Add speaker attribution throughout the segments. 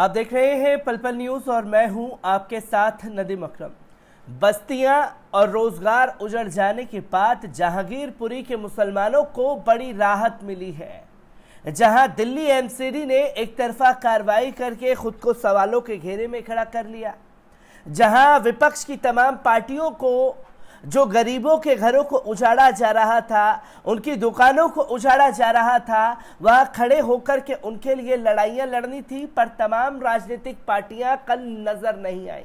Speaker 1: आप देख रहे हैं पल पल न्यूज और मैं हूं आपके साथ नदीम अक्रम बस्तियां और रोजगार उजड़ जाने के बाद जहांगीरपुरी के मुसलमानों को बड़ी राहत मिली है जहां दिल्ली एमसीडी ने एक तरफा कार्रवाई करके खुद को सवालों के घेरे में खड़ा कर लिया जहां विपक्ष की तमाम पार्टियों को जो गरीबों के घरों को उजाड़ा जा रहा था उनकी दुकानों को उजाड़ा जा रहा था वह खड़े होकर के उनके लिए लड़ाइयाँ लड़नी थी पर तमाम राजनीतिक पार्टियाँ कल नज़र नहीं आई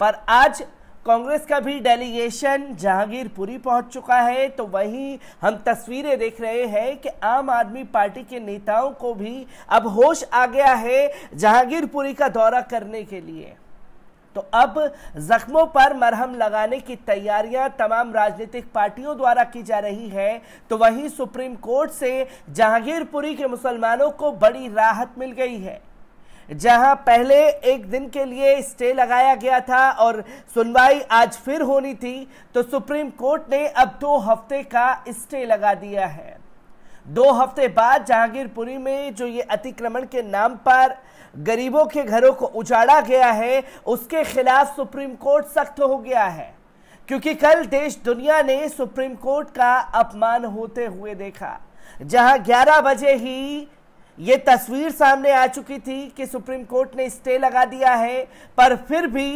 Speaker 1: पर आज कांग्रेस का भी डेलीगेशन जहांगीरपुरी पहुंच चुका है तो वहीं हम तस्वीरें देख रहे हैं कि आम आदमी पार्टी के नेताओं को भी अब होश आ गया है जहांगीरपुरी का दौरा करने के लिए तो अब जख्मों पर मरहम लगाने की तैयारियां तमाम राजनीतिक पार्टियों द्वारा की जा रही है तो वहीं सुप्रीम कोर्ट से जहांगीरपुरी के मुसलमानों को बड़ी राहत मिल गई है जहां पहले एक दिन के लिए स्टे लगाया गया था और सुनवाई आज फिर होनी थी तो सुप्रीम कोर्ट ने अब दो हफ्ते का स्टे लगा दिया है दो हफ्ते बाद जहांगीरपुरी में जो ये अतिक्रमण के नाम पर गरीबों के घरों को उजाड़ा गया है उसके खिलाफ सुप्रीम कोर्ट सख्त हो गया है क्योंकि कल देश दुनिया ने सुप्रीम कोर्ट का अपमान होते हुए देखा जहां 11 बजे ही ये तस्वीर सामने आ चुकी थी कि सुप्रीम कोर्ट ने स्टे लगा दिया है पर फिर भी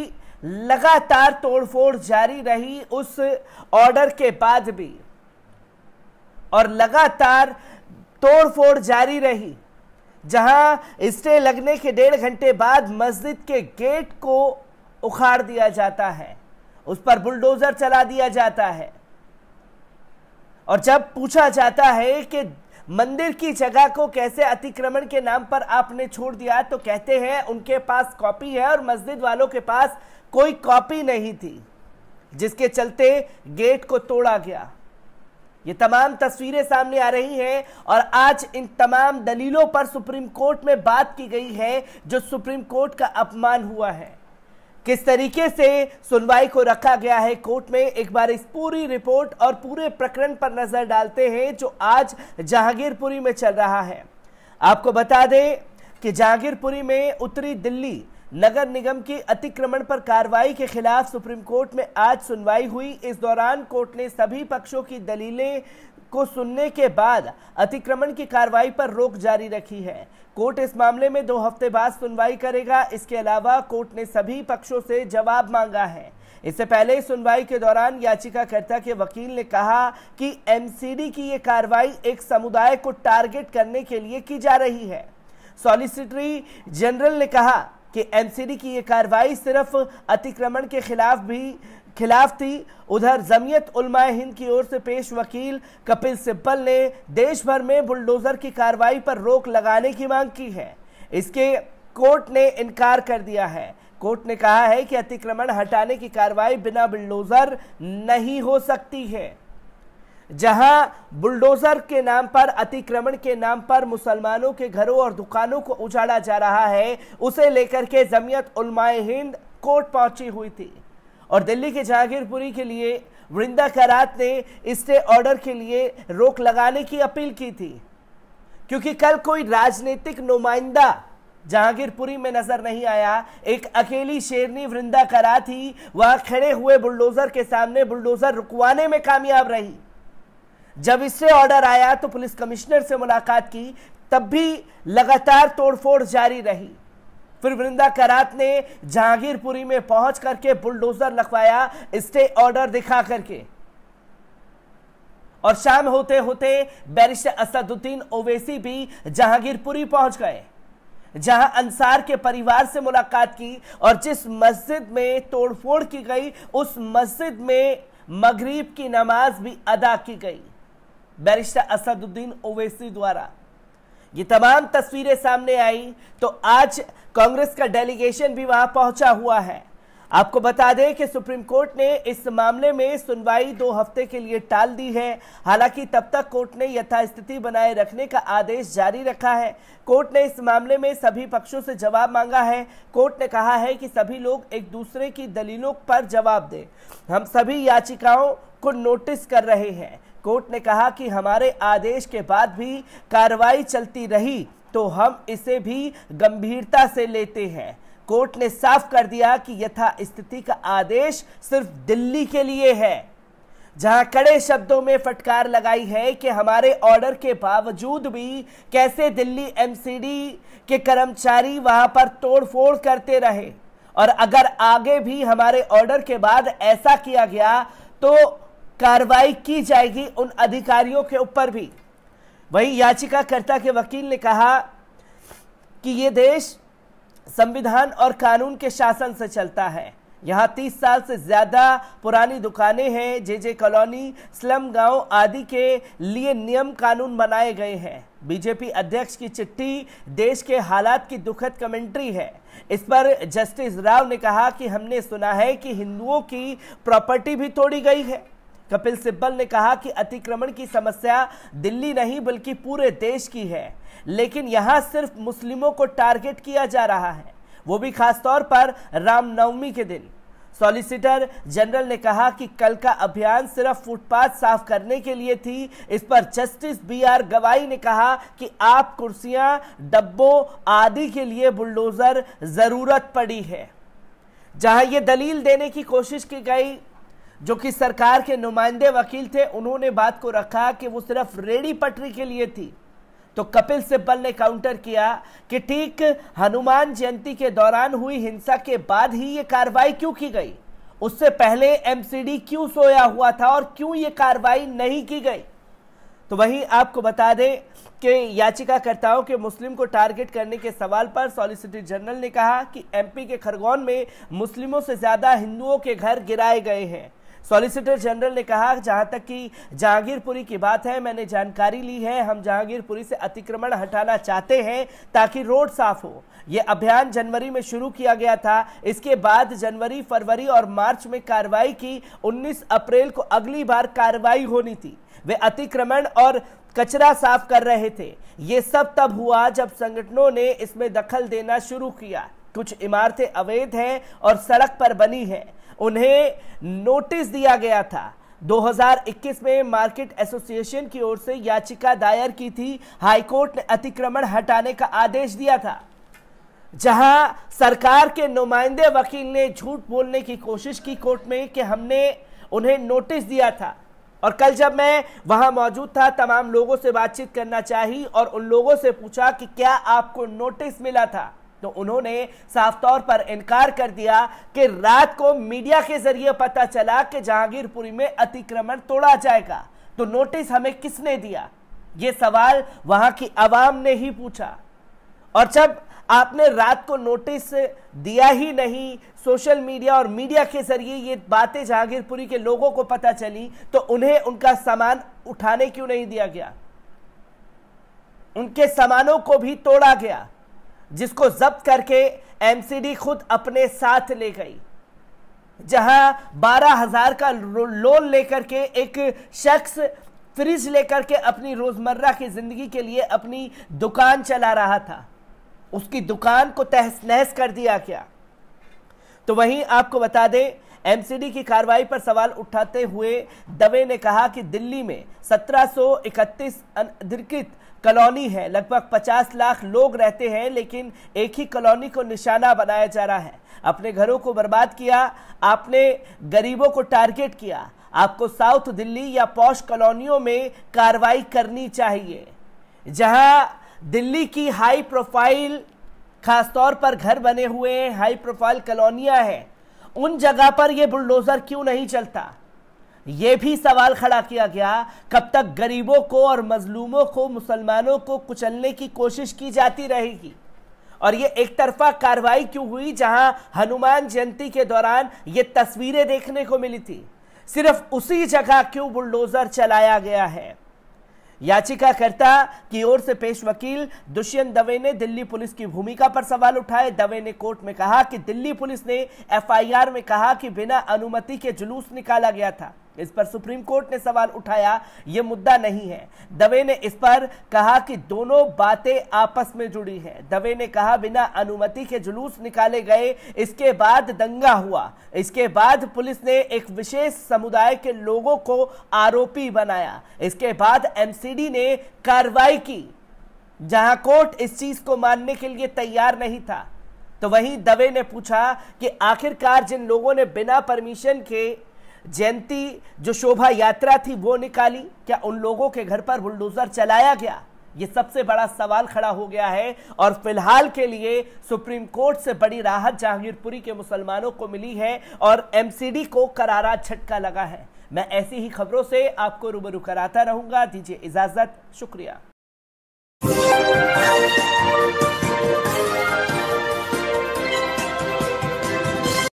Speaker 1: लगातार तोड़फोड़ जारी रही उस ऑर्डर के बाद भी और लगातार तोड़फोड़ जारी रही जहां स्टे लगने के डेढ़ घंटे बाद मस्जिद के गेट को उखाड़ दिया जाता है उस पर बुलडोजर चला दिया जाता है और जब पूछा जाता है कि मंदिर की जगह को कैसे अतिक्रमण के नाम पर आपने छोड़ दिया तो कहते हैं उनके पास कॉपी है और मस्जिद वालों के पास कोई कॉपी नहीं थी जिसके चलते गेट को तोड़ा गया ये तमाम तस्वीरें सामने आ रही हैं और आज इन तमाम दलीलों पर सुप्रीम कोर्ट में बात की गई है जो सुप्रीम कोर्ट का अपमान हुआ है किस तरीके से सुनवाई को रखा गया है कोर्ट में एक बार इस पूरी रिपोर्ट और पूरे प्रकरण पर नजर डालते हैं जो आज जहांगीरपुरी में चल रहा है आपको बता दें कि जहांगीरपुरी में उत्तरी दिल्ली नगर निगम की अतिक्रमण पर कार्रवाई के खिलाफ सुप्रीम कोर्ट में आज सुनवाई हुई इस दौरान कोर्ट ने सभी पक्षों की दलीलें को सुनने के बाद अतिक्रमण की कार्रवाई पर रोक जारी रखी है कोर्ट इस मामले में दो हफ्ते बाद सुनवाई करेगा इसके अलावा कोर्ट ने सभी पक्षों से जवाब मांगा है इससे पहले सुनवाई के दौरान याचिकाकर्ता के वकील ने कहा कि एमसीडी की यह कार्रवाई एक समुदाय को टारगेट करने के लिए की जा रही है सॉलिसिटरी जनरल ने कहा कि एमसीडी की ये कार्रवाई सिर्फ अतिक्रमण के खिलाफ भी खिलाफ थी उधर जमीयत उलमाए हिंद की ओर से पेश वकील कपिल सिब्बल ने देश भर में बुलडोजर की कार्रवाई पर रोक लगाने की मांग की है इसके कोर्ट ने इनकार कर दिया है कोर्ट ने कहा है कि अतिक्रमण हटाने की कार्रवाई बिना बुलडोजर नहीं हो सकती है जहां बुलडोजर के नाम पर अतिक्रमण के नाम पर मुसलमानों के घरों और दुकानों को उजाड़ा जा रहा है उसे लेकर के जमीयत उलमाए हिंद कोर्ट पहुंची हुई थी और दिल्ली के जहांगीरपुरी के लिए वृंदा करात ने स्टे ऑर्डर के लिए रोक लगाने की अपील की थी क्योंकि कल कोई राजनीतिक नुमाइंदा जहांगीरपुरी में नजर नहीं आया एक अकेली शेरनी वृंदा करा थी वहां खड़े हुए बुलडोजर के सामने बुलडोजर रुकवाने में कामयाब रही जब इससे ऑर्डर आया तो पुलिस कमिश्नर से मुलाकात की तब भी लगातार तोड़फोड़ जारी रही फिर वृंदा करात ने जहांगीरपुरी में पहुंच करके बुलडोजर लगवाया स्टे ऑर्डर दिखा करके और शाम होते होते बैरिस्टर असदुद्दीन ओवैसी भी जहांगीरपुरी पहुंच गए जहां अंसार के परिवार से मुलाकात की और जिस मस्जिद में तोड़फोड़ की गई उस मस्जिद में मगरीब की नमाज भी अदा की गई बैरिस्टर असदुद्दीन ओवैसी द्वारा ये तमाम तस्वीरें सामने आई तो आज कांग्रेस का डेलीगेशन भी वहां पहुंचा हुआ है आपको बता दें कि सुप्रीम कोर्ट ने इस मामले में सुनवाई दो हफ्ते के लिए टाल दी है हालांकि तब तक कोर्ट ने यथास्थिति बनाए रखने का आदेश जारी रखा है कोर्ट ने इस मामले में सभी पक्षों से जवाब मांगा है कोर्ट ने कहा है कि सभी लोग एक दूसरे की दलीलों पर जवाब दें हम सभी याचिकाओं को नोटिस कर रहे हैं कोर्ट ने कहा कि हमारे आदेश के बाद भी कार्रवाई चलती रही तो हम इसे भी गंभीरता से लेते हैं कोर्ट ने साफ कर दिया कि यथा स्थिति का आदेश सिर्फ दिल्ली के लिए है जहां कड़े शब्दों में फटकार लगाई है कि हमारे ऑर्डर के बावजूद भी कैसे दिल्ली एमसीडी के कर्मचारी वहां पर तोड़फोड़ करते रहे और अगर आगे भी हमारे ऑर्डर के बाद ऐसा किया गया तो कार्रवाई की जाएगी उन अधिकारियों के ऊपर भी वही याचिकाकर्ता के वकील ने कहा कि ये देश संविधान और कानून के शासन से चलता है यहाँ तीस साल से ज़्यादा पुरानी दुकानें हैं जे जे कॉलोनी स्लम गांव आदि के लिए नियम कानून बनाए गए हैं बीजेपी अध्यक्ष की चिट्ठी देश के हालात की दुखद कमेंट्री है इस पर जस्टिस राव ने कहा कि हमने सुना है कि हिंदुओं की प्रॉपर्टी भी तोड़ी गई है कपिल सिब्बल ने कहा कि अतिक्रमण की समस्या दिल्ली नहीं बल्कि पूरे देश की है लेकिन यहां सिर्फ मुस्लिमों को टारगेट किया जा रहा है वो भी खासतौर पर रामनवमी के दिन सॉलिसिटर जनरल ने कहा कि कल का अभियान सिर्फ फुटपाथ साफ करने के लिए थी इस पर जस्टिस बी आर गवाई ने कहा कि आप कुर्सियां डब्बों आदि के लिए बुलडोजर जरूरत पड़ी है जहां ये दलील देने की कोशिश की गई जो कि सरकार के नुमाइंदे वकील थे उन्होंने बात को रखा कि वो सिर्फ रेडी पटरी के लिए थी तो कपिल सिब्बल ने काउंटर किया कि ठीक हनुमान जयंती के दौरान हुई हिंसा के बाद ही ये कार्रवाई क्यों की गई उससे पहले एमसीडी क्यों सोया हुआ था और क्यों ये कार्रवाई नहीं की गई तो वहीं आपको बता दें कि याचिकाकर्ताओं के मुस्लिम को टारगेट करने के सवाल पर सॉलिसिटर जनरल ने कहा कि एमपी के खरगोन में मुस्लिमों से ज़्यादा हिंदुओं के घर गिराए गए हैं सॉलिसिटर जनरल ने कहा जहां तक कि जहांगीरपुरी की बात है मैंने जानकारी ली है हम जहांगीरपुरी से अतिक्रमण हटाना चाहते हैं ताकि रोड साफ हो यह अभियान जनवरी में शुरू किया गया था इसके बाद जनवरी फरवरी और मार्च में कार्रवाई की 19 अप्रैल को अगली बार कार्रवाई होनी थी वे अतिक्रमण और कचरा साफ कर रहे थे ये सब तब हुआ जब संगठनों ने इसमें दखल देना शुरू किया कुछ इमारतें अवैध हैं और सड़क पर बनी है उन्हें नोटिस दिया गया था 2021 में मार्केट एसोसिएशन की ओर से याचिका दायर की थी हाईकोर्ट ने अतिक्रमण हटाने का आदेश दिया था जहां सरकार के नुमाइंदे वकील ने झूठ बोलने की कोशिश की कोर्ट में कि हमने उन्हें नोटिस दिया था और कल जब मैं वहां मौजूद था तमाम लोगों से बातचीत करना चाहिए और उन लोगों से पूछा कि क्या आपको नोटिस मिला था तो उन्होंने साफ तौर पर इनकार कर दिया कि रात को मीडिया के जरिए पता चला कि जहांगीरपुरी में अतिक्रमण तोड़ा जाएगा तो नोटिस हमें किसने दिया ये सवाल वहां की आवाम ने ही पूछा और जब आपने रात को नोटिस दिया ही नहीं सोशल मीडिया और मीडिया के जरिए ये बातें जहांगीरपुरी के लोगों को पता चली तो उन्हें उनका सामान उठाने क्यों नहीं दिया गया उनके सामानों को भी तोड़ा गया जिसको जब्त करके एमसीडी खुद अपने साथ ले गई जहां बारह हजार का लोन लेकर के एक शख्स फ्रिज लेकर के अपनी रोजमर्रा की जिंदगी के लिए अपनी दुकान चला रहा था उसकी दुकान को तहस नहस कर दिया गया तो वहीं आपको बता दें एमसीडी की कार्रवाई पर सवाल उठाते हुए दवे ने कहा कि दिल्ली में 1731 अनधिकृत कॉलोनी है लगभग 50 लाख लोग रहते हैं लेकिन एक ही कॉलोनी को निशाना बनाया जा रहा है अपने घरों को बर्बाद किया आपने गरीबों को टारगेट किया आपको साउथ दिल्ली या पौष कॉलोनियों में कार्रवाई करनी चाहिए जहां दिल्ली की हाई प्रोफाइल खासतौर पर घर बने हुए हैं हाई प्रोफाइल कॉलोनियां हैं उन जगह पर यह बुलडोजर क्यों नहीं चलता यह भी सवाल खड़ा किया गया कब तक गरीबों को और मजलूमों को मुसलमानों को कुचलने की कोशिश की जाती रहेगी और ये एक तरफा कार्रवाई क्यों हुई जहां हनुमान जयंती के दौरान ये तस्वीरें देखने को मिली थी सिर्फ उसी जगह क्यों बुलडोजर चलाया गया है याचिकाकर्ता की ओर से पेश वकील दुष्यंत दवे ने दिल्ली पुलिस की भूमिका पर सवाल उठाए दवे ने कोर्ट में कहा कि दिल्ली पुलिस ने एफआईआर में कहा कि बिना अनुमति के जुलूस निकाला गया था इस पर सुप्रीम कोर्ट ने सवाल उठाया यह मुद्दा नहीं है दवे ने इस पर कहा कि दोनों बातें आपस में जुड़ी हैं दवे ने कहा बिना अनुमति के जुलूस निकाले गए इसके बाद दंगा हुआ इसके बाद पुलिस ने एक विशेष समुदाय के लोगों को आरोपी बनाया इसके बाद एमसीडी ने कार्रवाई की जहां कोर्ट इस चीज को मानने के लिए तैयार नहीं था तो वही दवे ने पूछा कि आखिरकार जिन लोगों ने बिना परमिशन के जयंती जो शोभा यात्रा थी वो निकाली क्या उन लोगों के घर पर बुलडोजर चलाया गया ये सबसे बड़ा सवाल खड़ा हो गया है और फिलहाल के लिए सुप्रीम कोर्ट से बड़ी राहत जहांगीरपुरी के मुसलमानों को मिली है और एमसीडी को करारा झटका लगा है मैं ऐसी ही खबरों से आपको रूबरू कराता रहूंगा दीजिए इजाजत शुक्रिया